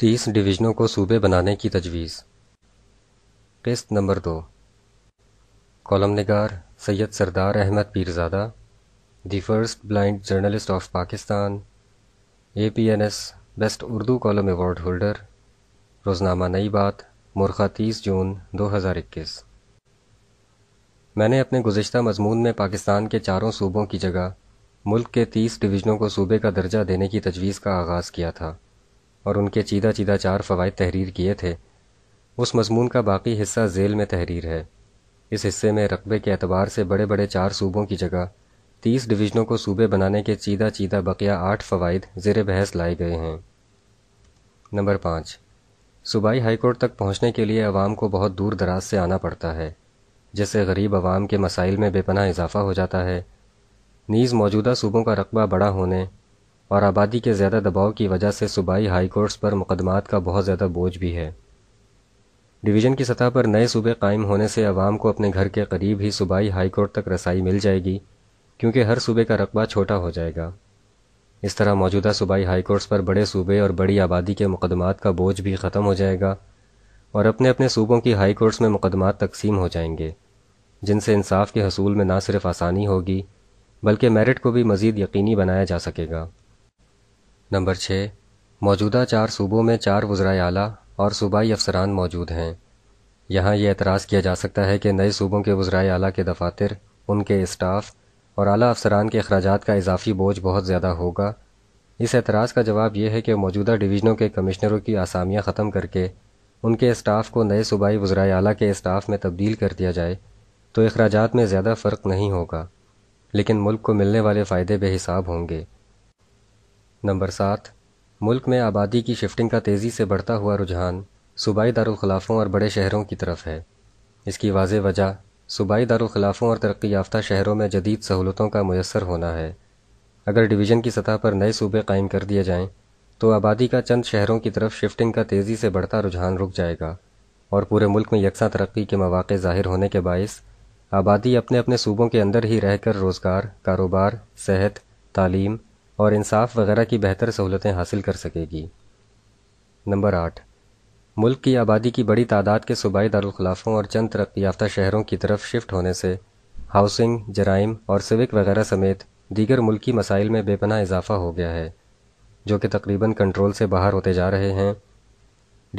तीस डिवीजनों को सूबे बनाने की तजवीज़ किस्त नंबर दो कॉलम नगार Syed Sardar Ahmad Pirzada the first blind journalist of Pakistan A P N S best Urdu column award holder रोज़नामा नई बात मुरखा तीस जून दो हज़ार इक्कीस मैंने अपने गुज्त मजमून में पाकिस्तान के चारों सूबों की जगह मुल्क के तीस डिवीजनों को सूबे का दर्जा देने की तजवीज़ का आगाज़ किया था और उनके चीदा चीदा चार फ़वाद तहरीर किए थे उस मजमून का बाकी हिस्सा जेल में तहरीर है इस हिस्से में रकबे के अतबार से बड़े बड़े चार सूबों की जगह तीस डिवीजनों को सूबे बनाने के चीदा चीदा बकिया आठ फ़वाद जर बहस लाए गए हैं नंबर पाँच सूबाई हाईकोर्ट तक पहुँचने के लिए आवाम को बहुत दूर दराज से आना पड़ता है जिससे गरीब आवाम के मसाइल में बेपना इजाफा हो जाता है नीज़ मौजूदा सूबों का रकबा बड़ा होने और आबादी के ज़्यादा दबाव की वजह से सूबाई हाई कोर्ट्स पर मुकदमात का बहुत ज़्यादा बोझ भी है डिवीज़न की सतह पर नए सूबे कायम होने से आवाम को अपने घर के करीब ही सूबाई हाई कोर्ट तक रसाई मिल जाएगी क्योंकि हर सूबे का रकबा छोटा हो जाएगा इस तरह मौजूदा सूबाई हाई कोर्ट्स पर बड़े सूबे और बड़ी आबादी के मुकदमात का बोझ भी ख़त्म हो जाएगा और अपने अपने सूबों की हाई कोर्ट्स में मुकदमात तकसीम हो जाएंगे जिनसे इंसाफ के हसूल में ना सिर्फ आसानी होगी बल्कि मेरिट को भी मज़ीद यकीनी बनाया जा सकेगा नंबर छः मौजूदा चार सूबों में चार वज्राय आला और सूबाई अफसरान मौजूद हैं यहाँ यह एतराज़ किया जा सकता है कि नए सूबों के वज्राय आला के दफातर उनके स्टाफ और आला अफसरान के अखराज का इजाफी बोझ बहुत ज़्यादा होगा इस एतराज़ का जवाब यह है कि मौजूदा डिवीज़नों के कमिश्नरों की आसामियाँ ख़त्म करके उनके स्टाफ को नए सूबाई वज्राय आला के स्टाफ में तब्दील कर दिया जाए तो अखराज में ज़्यादा फ़र्क नहीं होगा लेकिन मुल्क को मिलने वाले फ़ायदे बेहिसाब होंगे नंबर सात मुल्क में आबादी की शिफ्टिंग का तेज़ी से बढ़ता हुआ रुझान सूबाई दारखिलाफ़ों और बड़े शहरों की तरफ है इसकी वाज वजह सूबाई दारखिलाफ़ों और तरक्की याफ्ता शहरों में जदीद सहूलतों का मैसर होना है अगर डिवीज़न की सतह पर नए सूबे कायम कर दिए जाएँ तो आबादी का चंद शहरों की तरफ शिफ्टिंग का तेज़ी से बढ़ता रुझान रुक जाएगा और पूरे मुल्क में यकसा तरक्की के मौाक़े ज़ाहिर होने के बायस आबादी अपने अपने सूबों के अंदर ही रहकर रोज़गार कारोबार सेहत तालीम और इंसाफ वगैरह की बेहतर सहूलतें हासिल कर सकेगी नंबर आठ मुल्क की आबादी की बड़ी तादाद के सूबाई दारखिलाफ़ों और चंद तरक्की याफ्ता शहरों की तरफ शिफ्ट होने से हाउसिंग जराइम और सिविक वगैरह समेत दीगर मुल्की मसाइल में बेपना इजाफा हो गया है जो कि तकरीबन कंट्रोल से बाहर होते जा रहे हैं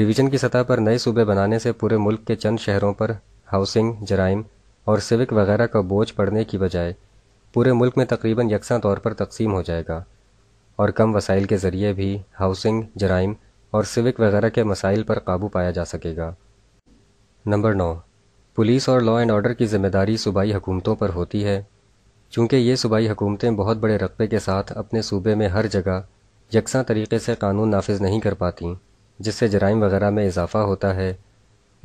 डिवीज़न की सतह पर नए सूबे बनाने से पूरे मुल्क के चंद शहरों पर हाउसिंग जराइम और सिविक वगैरह का बोझ पड़ने की बजाय पूरे मुल्क में तकरीबन यकसा तौर पर तकसीम हो जाएगा और कम वसाइल के ज़रिए भी हाउसिंग जराइम और सिविक वगैरह के मसाइल पर काबू पाया जा सकेगा नंबर नौ पुलिस और लॉ एंड ऑर्डर की जिम्मेदारी सूबाई हुकूमतों पर होती है चूँकि ये सूबाई हुकूमतें बहुत बड़े रकबे के साथ अपने सूबे में हर जगह यकसा तरीके से कानून नाफिज नहीं कर पाती जिससे जराइम वगैरह में इजाफा होता है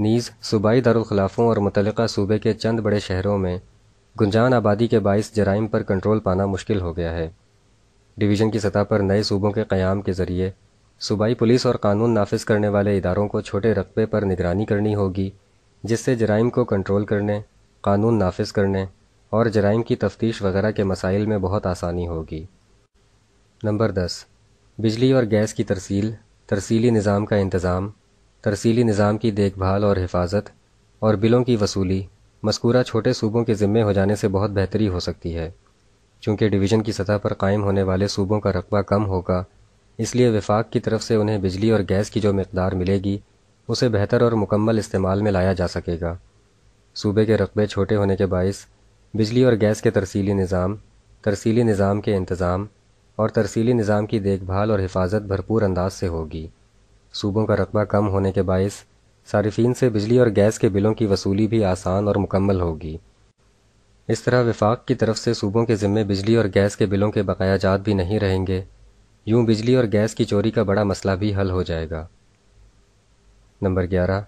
नीज़ सूबाई दारखिलाफ़ों और मुतलका सूबे के चंद बड़े शहरों में गुंजान आबादी के बायस जराइम पर कंट्रोल पाना मुश्किल हो गया है डिवीज़न की सतह पर नए सूबों के क़्याम के ज़रिए सूबाई पुलिस और कानून नाफिज करने वाले इदारों को छोटे रकबे पर निगरानी करनी होगी जिससे जराइम को कंट्रोल करने कानून नाफिज करने और जराइम की तफ्तीश वगैरह के मसाइल में बहुत आसानी होगी नंबर दस बिजली और गैस की तरसील तरसीली निज़ाम का इंतज़ाम तरसीली निज़ाम की देखभाल और हिफाजत और बिलों की वसूली मस्कूरा छोटे सूबों के जिम्मे हो जाने से बहुत बेहतरी हो सकती है चूंकि डिवीज़न की सतह पर कायम होने वाले सूबों का रकबा कम होगा इसलिए विफाक की तरफ से उन्हें बिजली और गैस की जो मकदार मिलेगी उसे बेहतर और मुकम्मल इस्तेमाल में लाया जा सकेगा सूबे के रकबे छोटे होने के बायस बिजली और गैस के तरसीली निज़ाम तरसीली निज़ाम के इंतज़ाम और तरसीली निज़ाम की देखभाल और हिफाजत भरपूर अंदाज से होगी सूबों का रकबा कम होने के बायस सार्फिन से बिजली और गैस के बिलों की वसूली भी आसान और मुकम्मल होगी इस तरह विफाक की तरफ से सूबों के ज़िम्मे बिजली और गैस के बिलों के बकाया जात भी नहीं रहेंगे यूं बिजली और गैस की चोरी का बड़ा मसला भी हल हो जाएगा नंबर ग्यारह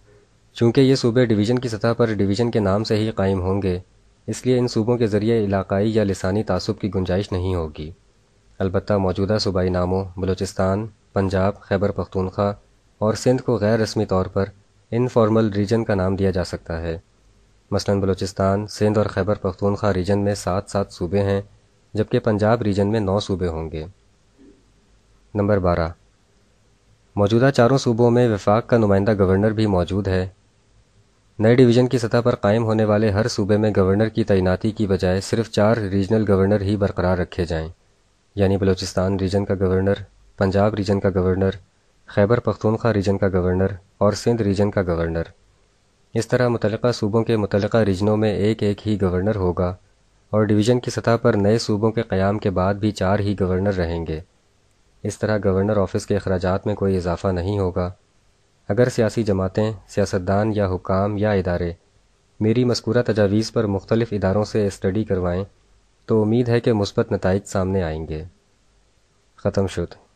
चूँकि ये सूबे डिवीज़न की सतह पर डिवीज़न के नाम से ही कायम होंगे इसलिए इन सूबों के ज़रिए इलाकई या लसानी तसब की गुंजाइश नहीं होगी अलबत् मौजूदा सूबाई नामों बलूचिस्तान पंजाब खैबर पख्तूनख्वा और सिंध को गैर रस्मी तौर पर इनफॉर्मल रीजन का नाम दिया जा सकता है मसलन बलूचिस्तान सिंध और खैबर पख्तूनख्वा रीजन में सात सात सूबे हैं जबकि पंजाब रीजन में नौ सूबे होंगे नंबर बारह मौजूदा चारों सूबों में विफाक का नुमाइंदा गवर्नर भी मौजूद है नए डिवीज़न की सतह पर कायम होने वाले हर सूबे में गवर्नर की तैनाती की बजाय सिर्फ चार रीजनल गवर्नर ही बरकरार रखे जाएं, यानी बलूचिस्तान रीजन का गवर्नर पंजाब रीजन का गवर्नर खैबर पख्तूनख्वा रीजन का गवर्नर और सिंध रीजन का गवर्नर इस तरह मुतलका सूबों के मुतल रीजनों में एक एक ही गवर्नर होगा और डिवीज़न की सतह पर नए सूबों के क़्याम के बाद भी चार ही गवर्नर रहेंगे इस तरह गवर्नर ऑफिस के अखराज में कोई इजाफा नहीं होगा अगर सियासी जमातें सियासतदान या हुकाम या इदारे मेरी मस्कूरा तजावीज़ पर मुख्तलिफ़ इदारों से स्टडी करवाएँ तो उम्मीद है कि मुस्बत नतज सामने आएंगे ख़त्म शुद्ध